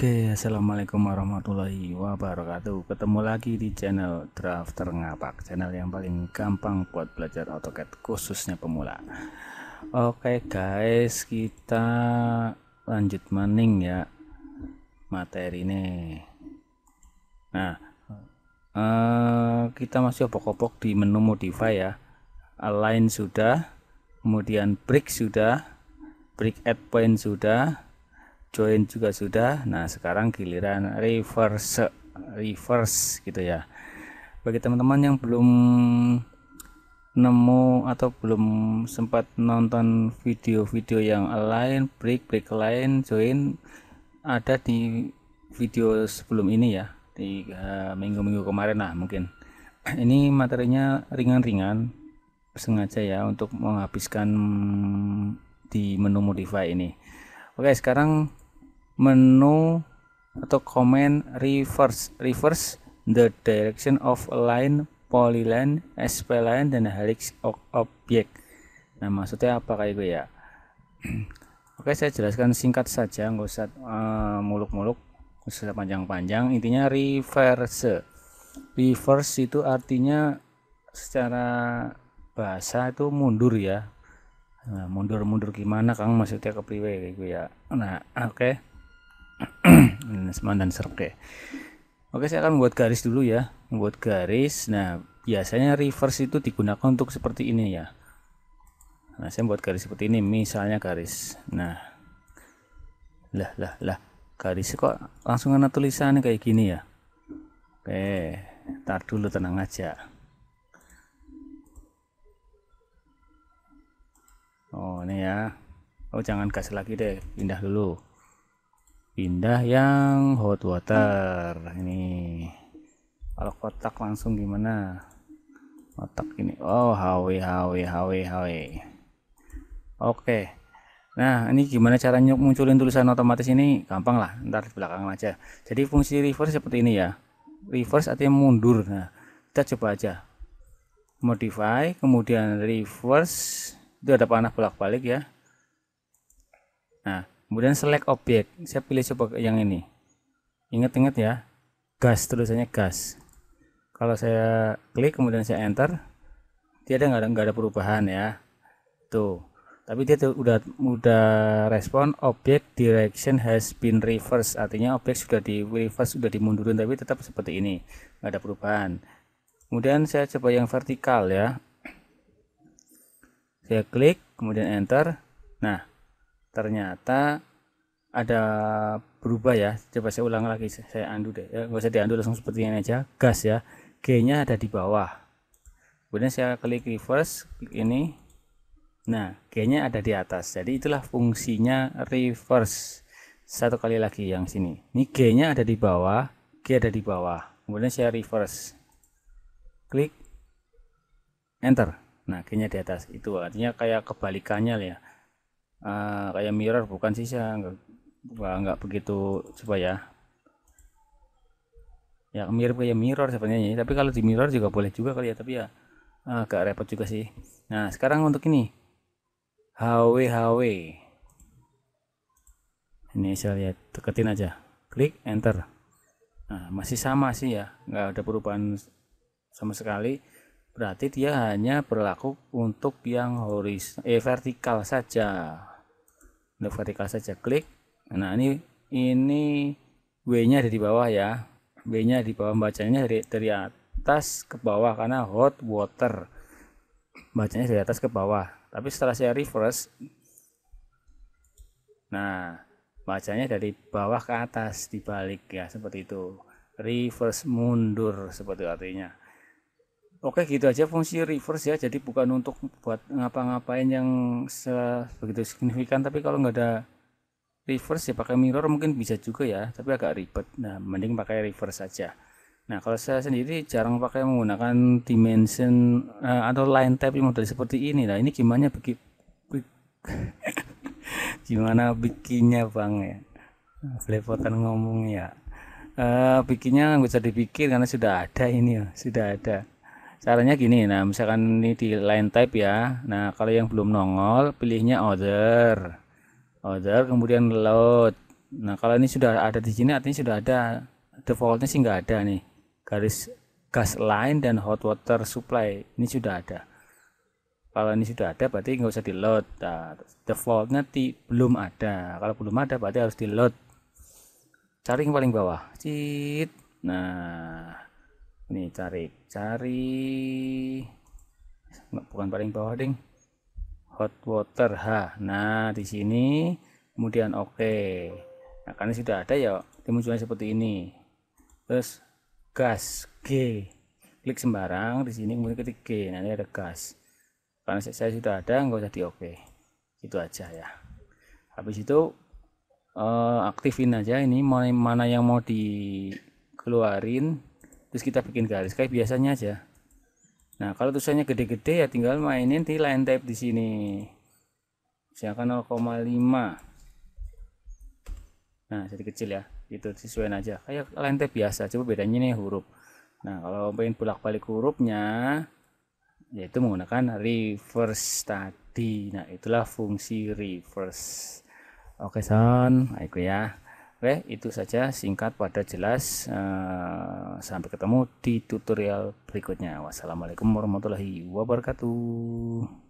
Oke, assalamualaikum warahmatullahi wabarakatuh. Ketemu lagi di channel Drafter Ngapak, channel yang paling gampang buat belajar AutoCAD khususnya pemula. Oke guys, kita lanjut maning ya materi nih. Nah, eh, kita masih opok-opok di menu modify ya. Align sudah, kemudian break sudah, break at point sudah, join juga sudah nah sekarang giliran reverse reverse gitu ya bagi teman-teman yang belum nemu atau belum sempat nonton video-video yang lain break break lain join ada di video sebelum ini ya di eh, minggu-minggu uh, kemarin nah mungkin ini materinya ringan-ringan sengaja ya untuk menghabiskan di menu modify ini Oke, sekarang menu atau command reverse reverse the direction of line polyline sp line dan helix object nah maksudnya apa kayak gue gitu ya oke saya jelaskan singkat saja nggak usah eh, muluk-muluk nggak usah panjang-panjang intinya reverse reverse itu artinya secara bahasa itu mundur ya nah, mundur mundur gimana kang maksudnya ke priwe gue gitu ya nah oke okay. dan serke oke saya akan buat garis dulu ya buat garis nah biasanya reverse itu digunakan untuk seperti ini ya nah saya buat garis seperti ini misalnya garis nah lah lah lah garis kok langsung ada tulisannya kayak gini ya oke tar dulu tenang aja sini ya oh jangan gas lagi deh pindah dulu pindah yang hot water ini kalau kotak langsung gimana kotak ini oh HW HW HW HW oke nah ini gimana cara munculin tulisan otomatis ini gampang lah ntar di belakang aja jadi fungsi reverse seperti ini ya reverse artinya mundur nah kita coba aja modify kemudian reverse itu ada panah bolak-balik ya nah kemudian select objek saya pilih coba yang ini ingat-ingat ya gas tulisannya gas kalau saya klik kemudian saya enter dia ada nggak ada ada perubahan ya tuh tapi dia tuh udah udah respon objek direction has been reversed artinya objek sudah di reverse sudah dimundurin tapi tetap seperti ini nggak ada perubahan kemudian saya coba yang vertikal ya saya klik kemudian enter nah ternyata ada berubah ya coba saya ulang lagi saya undo deh ya, nggak usah diundo langsung seperti ini aja gas ya G nya ada di bawah kemudian saya klik reverse klik ini nah G nya ada di atas jadi itulah fungsinya reverse satu kali lagi yang sini ini G nya ada di bawah G ada di bawah kemudian saya reverse klik enter nah akhirnya di atas itu artinya kayak kebalikannya ya uh, kayak mirror bukan sisa enggak enggak begitu coba ya ya mirip kayak mirror sebenarnya ya. tapi kalau di mirror juga boleh juga kali ya tapi ya agak ah, repot juga sih nah sekarang untuk ini HW HW ini saya lihat deketin aja klik enter nah masih sama sih ya Enggak ada perubahan sama sekali berarti dia hanya berlaku untuk yang horis eh, vertikal saja untuk vertikal saja klik nah ini ini W nya ada di bawah ya W nya di bawah bacanya dari, dari atas ke bawah karena hot water bacanya dari atas ke bawah tapi setelah saya reverse nah bacanya dari bawah ke atas dibalik ya seperti itu reverse mundur seperti artinya Oke gitu aja fungsi reverse ya jadi bukan untuk buat ngapa-ngapain yang begitu signifikan tapi kalau nggak ada reverse ya pakai mirror mungkin bisa juga ya tapi agak ribet nah mending pakai reverse saja nah kalau saya sendiri jarang pakai menggunakan dimension uh, atau line type model seperti ini nah ini gimana bikin gimana bikinnya bang ya belepotan ngomong ya uh, eh, bikinnya nggak bisa dipikir karena sudah ada ini ya sudah ada caranya gini nah misalkan ini di line type ya nah kalau yang belum nongol pilihnya order order kemudian load nah kalau ini sudah ada di sini artinya sudah ada defaultnya sih nggak ada nih garis gas line dan hot water supply ini sudah ada kalau ini sudah ada berarti nggak usah di load nah, defaultnya belum ada kalau belum ada berarti harus di load cari yang paling bawah cheat nah ini cari cari bukan paling bawah ding hot water ha. nah di sini kemudian oke okay. nah karena sudah ada ya munculnya seperti ini terus gas G klik sembarang di sini kemudian ketik G nanti ada gas karena saya sudah ada nggak usah di oke okay. itu aja ya habis itu eh, aktifin aja ini mana yang mau dikeluarin terus kita bikin garis kayak biasanya aja nah kalau tulisannya gede-gede ya tinggal mainin di line type di sini misalkan 0,5 nah jadi kecil ya itu sesuaiin aja kayak line type biasa coba bedanya nih huruf nah kalau pengen bolak-balik hurufnya yaitu menggunakan reverse tadi nah itulah fungsi reverse oke son ayo nah, ya Oke, itu saja singkat pada jelas. Eh, sampai ketemu di tutorial berikutnya. Wassalamualaikum warahmatullahi wabarakatuh.